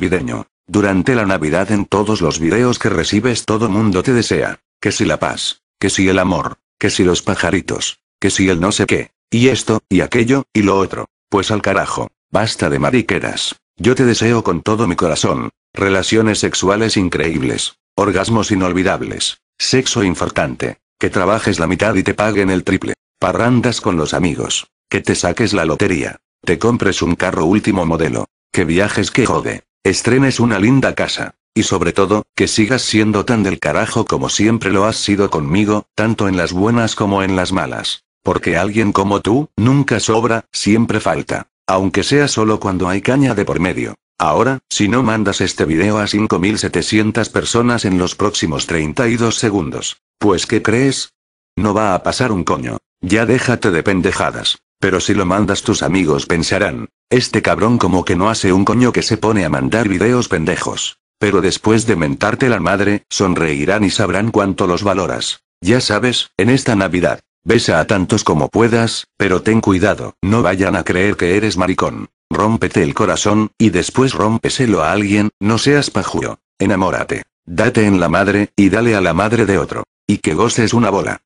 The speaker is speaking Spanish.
navideño. Durante la Navidad en todos los videos que recibes todo mundo te desea. Que si la paz, que si el amor, que si los pajaritos, que si el no sé qué, y esto, y aquello, y lo otro. Pues al carajo, basta de mariqueras. Yo te deseo con todo mi corazón. Relaciones sexuales increíbles. Orgasmos inolvidables. Sexo infartante. Que trabajes la mitad y te paguen el triple. Parrandas con los amigos. Que te saques la lotería. Te compres un carro último modelo. Que viajes que jode estrenes una linda casa. Y sobre todo, que sigas siendo tan del carajo como siempre lo has sido conmigo, tanto en las buenas como en las malas. Porque alguien como tú, nunca sobra, siempre falta. Aunque sea solo cuando hay caña de por medio. Ahora, si no mandas este video a 5.700 personas en los próximos 32 segundos, pues ¿qué crees? No va a pasar un coño. Ya déjate de pendejadas. Pero si lo mandas tus amigos pensarán, este cabrón como que no hace un coño que se pone a mandar videos pendejos. Pero después de mentarte la madre, sonreirán y sabrán cuánto los valoras. Ya sabes, en esta Navidad. Besa a tantos como puedas, pero ten cuidado, no vayan a creer que eres maricón. Rómpete el corazón, y después rómpeselo a alguien, no seas pajuyo. Enamórate. Date en la madre, y dale a la madre de otro. Y que goces una bola.